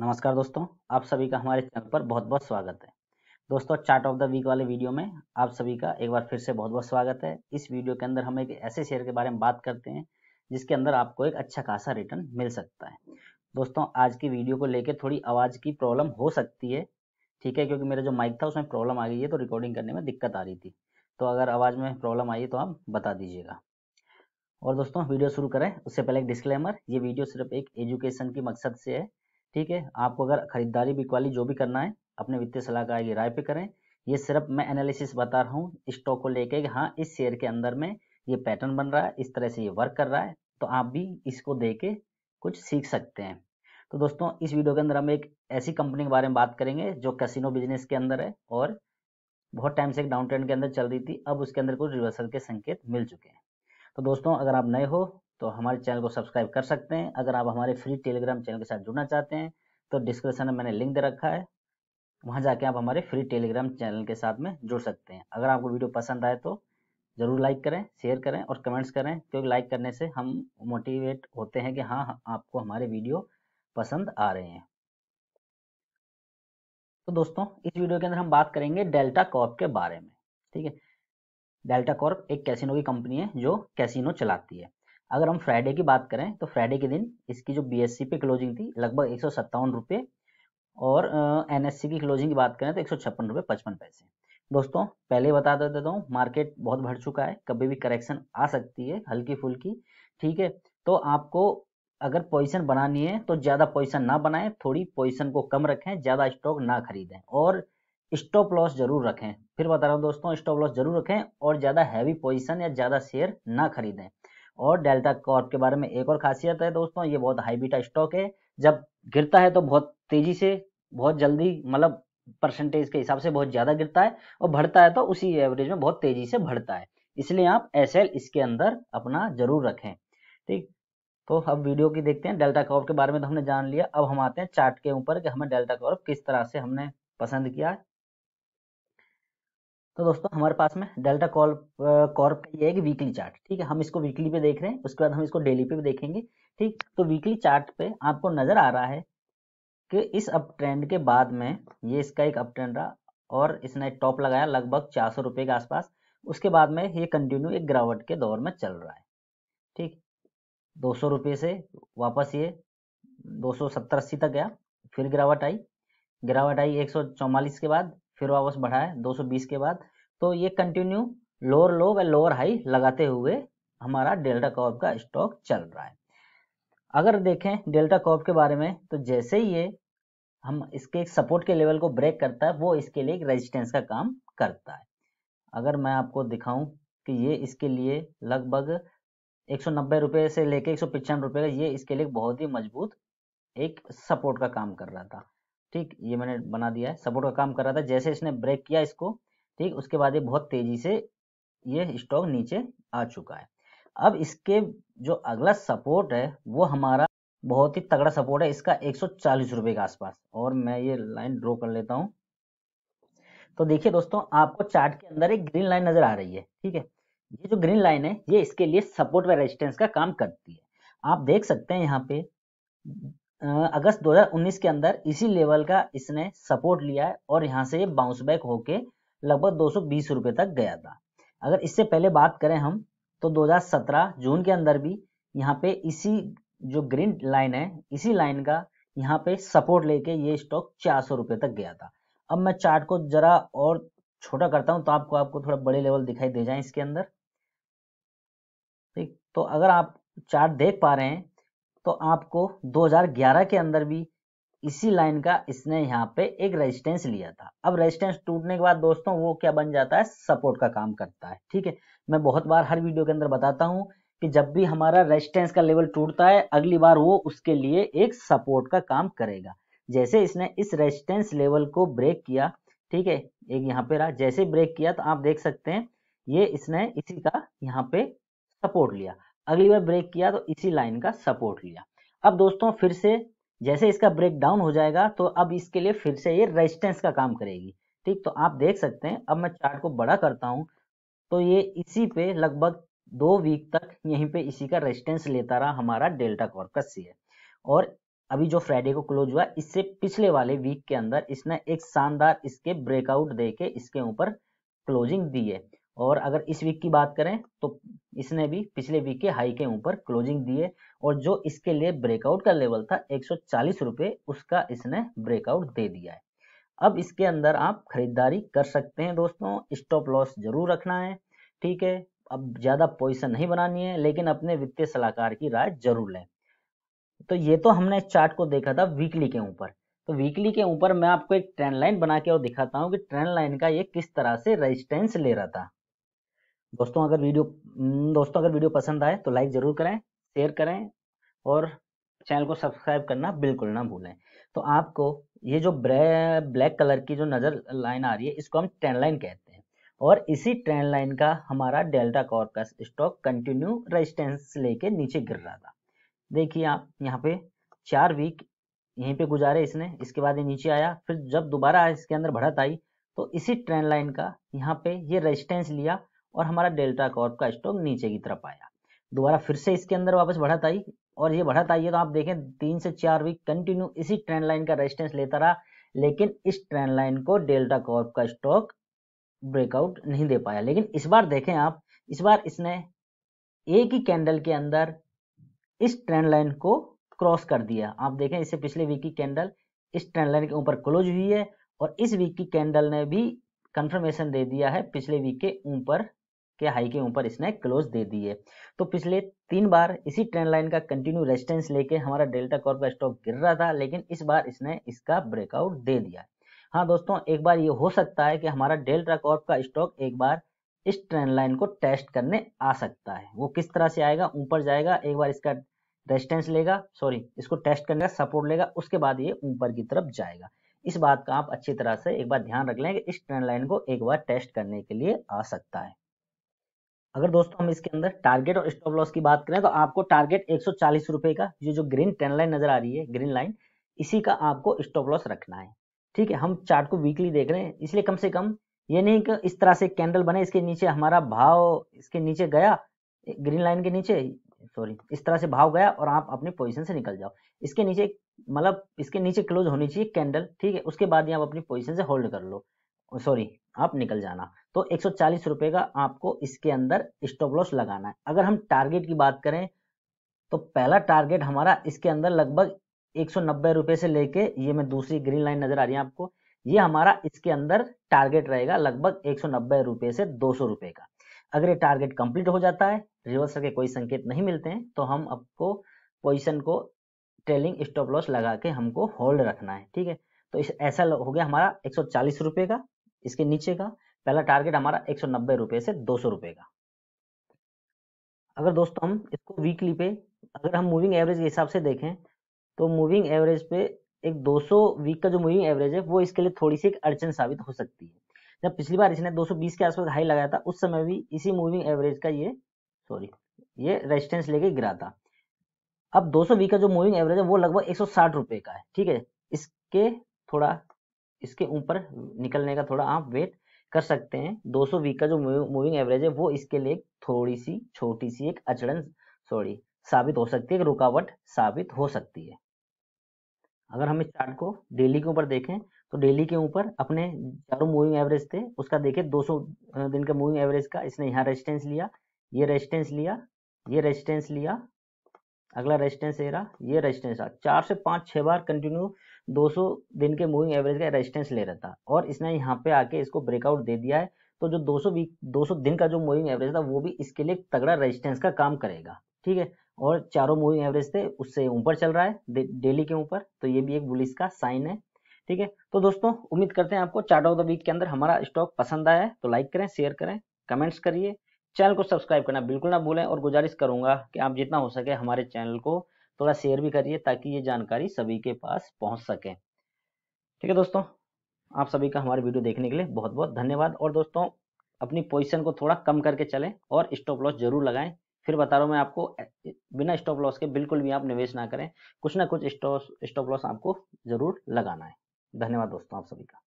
नमस्कार दोस्तों आप सभी का हमारे चैनल पर बहुत बहुत स्वागत है दोस्तों चार्ट ऑफ द वीक वाले वीडियो में आप सभी का एक बार फिर से बहुत बहुत स्वागत है इस वीडियो के अंदर हम एक ऐसे शेयर के बारे में बात करते हैं जिसके अंदर आपको एक अच्छा खासा रिटर्न मिल सकता है दोस्तों आज की वीडियो को लेकर थोड़ी आवाज़ की प्रॉब्लम हो सकती है ठीक है क्योंकि मेरा जो माइक था उसमें प्रॉब्लम आ गई है तो रिकॉर्डिंग करने में दिक्कत आ रही थी तो अगर आवाज़ में प्रॉब्लम आई तो आप बता दीजिएगा और दोस्तों वीडियो शुरू करें उससे पहले एक डिस्क्लेमर ये वीडियो सिर्फ एक एजुकेशन की मकसद से है ठीक है आपको अगर खरीदारी बिकवाली जो भी करना है अपने वित्तीय सलाहकार की राय पे करें ये सिर्फ मैं एनालिसिस बता रहा हूँ स्टॉक को लेके हाँ इस शेयर के अंदर में ये पैटर्न बन रहा है इस तरह से ये वर्क कर रहा है तो आप भी इसको दे के कुछ सीख सकते हैं तो दोस्तों इस वीडियो के अंदर हम एक ऐसी कंपनी के बारे में बात करेंगे जो कैसीनो बिजनेस के अंदर है और बहुत टाइम से एक डाउन ट्रेंड के अंदर चल रही थी अब उसके अंदर कुछ रिवर्सल के संकेत मिल चुके हैं तो दोस्तों अगर आप नए हो तो हमारे चैनल को सब्सक्राइब कर सकते हैं अगर आप हमारे फ्री टेलीग्राम चैनल के साथ जुड़ना चाहते हैं तो डिस्क्रिप्शन में मैंने लिंक दे रखा है वहाँ जाके आप हमारे फ्री टेलीग्राम चैनल के साथ में जुड़ सकते हैं अगर आपको वीडियो पसंद आए तो ज़रूर लाइक करें शेयर करें और कमेंट्स करें क्योंकि लाइक करने से हम मोटिवेट होते हैं कि हाँ, हाँ आपको हमारे वीडियो पसंद आ रहे हैं तो दोस्तों इस वीडियो के अंदर हम बात करेंगे डेल्टा कॉर्प के बारे में ठीक है डेल्टा कॉर्प एक कैसीनो की कंपनी है जो कैसीनो चलाती है अगर हम फ्राइडे की बात करें तो फ्राइडे के दिन इसकी जो बीएससी पे क्लोजिंग थी लगभग एक सौ और एनएससी की क्लोजिंग की बात करें तो एक सौ पैसे दोस्तों पहले बता देता हूँ मार्केट बहुत बढ़ चुका है कभी भी करेक्शन आ सकती है हल्की फुल्की ठीक है तो आपको अगर पोजीशन बनानी है तो ज़्यादा पोजीशन ना बनाएं थोड़ी पोजीशन को कम रखें ज़्यादा स्टॉक ना खरीदें और स्टॉप लॉस जरूर रखें फिर बता रहा हूँ दोस्तों स्टॉप लॉस जरूर रखें और ज़्यादा हैवी पोजिशन या ज़्यादा शेयर ना खरीदें और डेल्टा कॉर्प के बारे में एक और खासियत है दोस्तों ये बहुत हाई बीटा स्टॉक है जब गिरता है तो बहुत तेजी से बहुत जल्दी मतलब परसेंटेज के हिसाब से बहुत ज़्यादा गिरता है और बढ़ता है तो उसी एवरेज में बहुत तेजी से बढ़ता है इसलिए आप एस इसके अंदर अपना जरूर रखें ठीक तो अब वीडियो की देखते हैं डेल्टा कॉर्प के बारे में तो हमने जान लिया अब हम आते हैं चार्ट के ऊपर कि हमें डेल्टा कॉर्प किस तरह से हमने पसंद किया तो दोस्तों हमारे पास में डेल्टा कॉल कॉर्प का ये है कि वीकली चार्ट ठीक है हम इसको वीकली पे देख रहे हैं उसके बाद हम इसको डेली पे भी देखेंगे ठीक तो वीकली चार्ट पे आपको नजर आ रहा है कि इस अप ट्रेंड के बाद में ये इसका एक अप ट्रेंड रहा और इसने टॉप लगाया लगभग चार सौ के आसपास उसके बाद में ये कंटिन्यू एक गिरावट के दौर में चल रहा है ठीक दो सौ से वापस ये दो सौ तक गया फिर गिरावट आई गिरावट आई एक के बाद फिर वापस बढ़ाए 220 के बाद तो ये कंटिन्यू लोअर लो व लोअर हाई लगाते हुए हमारा डेल्टा कॉप का स्टॉक चल रहा है अगर देखें डेल्टा कॉप के बारे में तो जैसे ही ये हम इसके एक सपोर्ट के लेवल को ब्रेक करता है वो इसके लिए एक रेजिस्टेंस का काम करता है अगर मैं आपको दिखाऊं कि ये इसके लिए लगभग एक सौ से लेके एक सौ का ये इसके लिए बहुत ही मजबूत एक सपोर्ट का काम कर रहा था ठीक ये मैंने बना दिया है सपोर्ट का काम कर रहा था जैसे इसने ब्रेक किया इसको ठीक उसके बाद ये बहुत तेजी से ये स्टॉक नीचे आ चुका है अब इसके जो अगला सपोर्ट है वो हमारा बहुत ही तगड़ा सपोर्ट है इसका एक सौ के आसपास और मैं ये लाइन ड्रॉ कर लेता हूँ तो देखिए दोस्तों आपको चार्ट के अंदर एक ग्रीन लाइन नजर आ रही है ठीक है ये जो ग्रीन लाइन है ये इसके लिए सपोर्ट व रेजिस्टेंस का काम करती है आप देख सकते हैं यहाँ पे अगस्त 2019 के अंदर इसी लेवल का इसने सपोर्ट लिया है और यहाँ से ये बाउंस बैक होके लगभग दो रुपए तक गया था अगर इससे पहले बात करें हम तो 2017 जून के अंदर भी यहाँ पे इसी जो ग्रीन लाइन है इसी लाइन का यहाँ पे सपोर्ट लेके ये स्टॉक चार सौ तक गया था अब मैं चार्ट को जरा और छोटा करता हूँ तो आपको आपको थोड़ा बड़े लेवल दिखाई दे जाए इसके अंदर ठीक तो अगर आप चार्ट देख पा रहे हैं तो आपको 2011 के अंदर भी इसी लाइन का इसने यहाँ पे एक रेजिस्टेंस लिया था अब रेजिस्टेंस टूटने के बाद दोस्तों वो क्या बन जाता है सपोर्ट का काम करता है ठीक है मैं बहुत बार हर वीडियो के अंदर बताता हूँ कि जब भी हमारा रेजिस्टेंस का लेवल टूटता है अगली बार वो उसके लिए एक सपोर्ट का काम करेगा जैसे इसने इस रेजिस्टेंस लेवल को ब्रेक किया ठीक है एक यहाँ पे रहा जैसे ब्रेक किया तो आप देख सकते हैं ये इसने इसी का यहाँ पे सपोर्ट लिया अगली बार ब्रेक किया तो इसी लाइन का सपोर्ट लिया अब दोस्तों फिर से जैसे इसका ब्रेक डाउन हो जाएगा तो अब इसके लिए फिर से ये रेजिस्टेंस का काम करेगी ठीक तो आप देख सकते हैं अब मैं चार्ट को बड़ा करता हूँ तो ये इसी पे लगभग दो वीक तक यहीं पे इसी का रेजिस्टेंस लेता रहा हमारा डेल्टा कॉर्प का सी और अभी जो फ्राइडे को क्लोज हुआ इससे पिछले वाले वीक के अंदर इसने एक शानदार इसके ब्रेकआउट दे के इसके ऊपर क्लोजिंग दी है और अगर इस वीक की बात करें तो इसने भी पिछले वीक के हाई के ऊपर क्लोजिंग दी है और जो इसके लिए ब्रेकआउट का लेवल था एक सौ उसका इसने ब्रेकआउट दे दिया है अब इसके अंदर आप खरीदारी कर सकते हैं दोस्तों स्टॉप लॉस जरूर रखना है ठीक है अब ज़्यादा पोजिशन नहीं बनानी है लेकिन अपने वित्तीय सलाहकार की राय जरूर लें तो ये तो हमने चार्ट को देखा था वीकली के ऊपर तो वीकली के ऊपर मैं आपको एक ट्रेंड लाइन बना के और दिखाता हूँ कि ट्रेंड लाइन का ये किस तरह से रेजिस्टेंस ले रहा था दोस्तों अगर वीडियो हम्म, दोस्तों अगर वीडियो पसंद आए तो लाइक ज़रूर करें शेयर करें और चैनल को सब्सक्राइब करना बिल्कुल ना भूलें तो आपको ये जो ब्लैक कलर की जो नज़र लाइन आ रही है इसको हम ट्रेंड लाइन कहते हैं और इसी ट्रेंड लाइन का हमारा डेल्टा कॉर का स्टॉक कंटिन्यू रेजिस्टेंस लेके नीचे गिर रहा था देखिए आप यहाँ पे चार वीक यहीं पे गुजारे इसने इसके बाद ये नीचे आया फिर जब दोबारा इसके अंदर बढ़त आई तो इसी ट्रेंड लाइन का यहाँ पे ये रेजिस्टेंस लिया और हमारा डेल्टा कॉर्प का स्टॉक नीचे की तरफ आया दोबारा फिर से इसके अंदर वापस बढ़त आई और ये बढ़त आई है तो आप देखें तीन से चार वीक कंटिन्यू इसी ट्रेंड लाइन का रेजिस्टेंस लेता रहा लेकिन इस ट्रेंड लाइन को डेल्टा कॉर्प का स्टॉक ब्रेकआउट नहीं दे पाया लेकिन इस बार देखें आप इस बार इसने एक ही कैंडल के अंदर इस ट्रेंड लाइन को क्रॉस कर दिया आप देखें इससे पिछले वीक की कैंडल इस ट्रेंड लाइन के ऊपर क्लोज हुई है और इस वीक की कैंडल ने भी कंफर्मेशन दे दिया है पिछले वीक के ऊपर के हाई के ऊपर इसने क्लोज दे दिए तो पिछले तीन बार इसी ट्रेंड लाइन का कंटिन्यू रेजिस्टेंस लेके हमारा डेल्टा कॉर्प का स्टॉक गिर रहा था लेकिन इस बार इसने इसका ब्रेकआउट दे दिया हाँ दोस्तों एक बार ये हो सकता है कि हमारा डेल्टा कॉर्प का स्टॉक एक बार इस ट्रेंड लाइन को टेस्ट करने आ सकता है वो किस तरह से आएगा ऊपर जाएगा एक बार इसका रेजिस्टेंस लेगा सॉरी इसको टेस्ट करने का सपोर्ट लेगा उसके बाद ये ऊपर की तरफ जाएगा इस बात का आप अच्छी तरह से एक बार ध्यान रख लें कि इस ट्रेंड लाइन को एक बार टेस्ट करने के लिए आ सकता है अगर दोस्तों हम इसके अंदर टारगेट और स्टॉप लॉस की बात करें तो आपको टारगेट एक रुपए का ये जो ग्रीन टेन लाइन नजर आ रही है ग्रीन लाइन इसी का आपको स्टॉप लॉस रखना है ठीक है हम चार्ट को वीकली देख रहे हैं इसलिए कम से कम ये नहीं कि इस तरह से कैंडल बने इसके नीचे हमारा भाव इसके नीचे गया ग्रीन लाइन के नीचे सॉरी इस तरह से भाव गया और आप अपनी पोजीशन से निकल जाओ इसके नीचे मतलब इसके नीचे क्लोज होनी चाहिए कैंडल ठीक है उसके बाद ही आप अपनी पोजीशन से होल्ड कर लो सॉरी आप निकल जाना तो एक सौ का आपको इसके अंदर स्टॉप लॉस लगाना है अगर हम टारगेट की बात करें तो पहला टारगेट हमारा इसके अंदर लगभग एक सौ से लेके ये मैं दूसरी ग्रीन लाइन नजर आ रही है आपको ये हमारा इसके अंदर टारगेट रहेगा लगभग एक सौ से दो सौ का अगर ये टारगेट कंप्लीट हो जाता है रिवर्सल के कोई संकेत नहीं मिलते हैं तो हम आपको पोजिशन को ट्रेलिंग स्टॉप लॉस लगा के हमको होल्ड रखना है ठीक है तो इस ऐसा हो गया हमारा एक सौ का इसके नीचे का पहला टारगेट हमारा एक रुपए से दो रुपए का अगर दोस्तों हम इसको वीकली पे अगर हम मूविंग एवरेज के हिसाब से देखें तो मूविंग एवरेज पे एक 200 वीक का जो मूविंग एवरेज है वो इसके लिए थोड़ी सी एक अड़चन साबित हो सकती है जब पिछली बार इसने 220 के आसपास हाई लगाया था उस समय भी इसी मूविंग एवरेज का ये सॉरी ये रेजिस्टेंस लेके गिरा था अब 200 वीक का जो मूविंग एवरेज है वो लगभग एक का है ठीक है इसके थोड़ा इसके ऊपर निकलने का थोड़ा आप वेट कर सकते हैं 200 सौ वीक का जो मूविंग एवरेज है वो इसके लिए थोड़ी सी छोटी सी एक अचड़न सॉरी साबित हो सकती है एक रुकावट साबित हो सकती है अगर हम इस चार्ट को डेली के ऊपर देखें तो डेली के ऊपर अपने चारों मूविंग एवरेज थे उसका देखें 200 दिन का मूविंग एवरेज का इसने यहाँ रेजिस्टेंस लिया ये रेजिस्टेंस लिया ये रेजिस्टेंस लिया अगला रेजिस्टेंस ये रेजिस्टेंस चार से पांच छह बार कंटिन्यू 200 दिन के मूविंग एवरेज का रेजिस्टेंस ले रहा था और इसने यहाँ पे आके इसको ब्रेकआउट दे दिया है तो जो 200 वीक 200 दिन का जो मूविंग एवरेज था वो भी इसके लिए तगड़ा रेजिस्टेंस का काम करेगा ठीक है और चारों मूविंग एवरेज थे उससे ऊपर चल रहा है डेली के ऊपर तो ये भी एक बुलिस का साइन है ठीक है तो दोस्तों उम्मीद करते हैं आपको चार्ट ऑफ द वीक के अंदर हमारा स्टॉक पसंद आया है तो लाइक करें शेयर करें कमेंट्स करिए चैनल को सब्सक्राइब करना बिल्कुल ना भूलें और गुजारिश करूंगा कि आप जितना हो सके हमारे चैनल को थोड़ा शेयर भी करिए ताकि ये जानकारी सभी के पास पहुंच सके ठीक है दोस्तों आप सभी का हमारे वीडियो देखने के लिए बहुत बहुत धन्यवाद और दोस्तों अपनी पोजिशन को थोड़ा कम करके चलें और स्टॉप लॉस जरूर लगाएं फिर बता रहा हूँ मैं आपको बिना स्टॉप लॉस के बिल्कुल भी आप निवेश ना करें कुछ ना कुछ स्टॉप लॉस आपको जरूर लगाना है धन्यवाद दोस्तों आप सभी का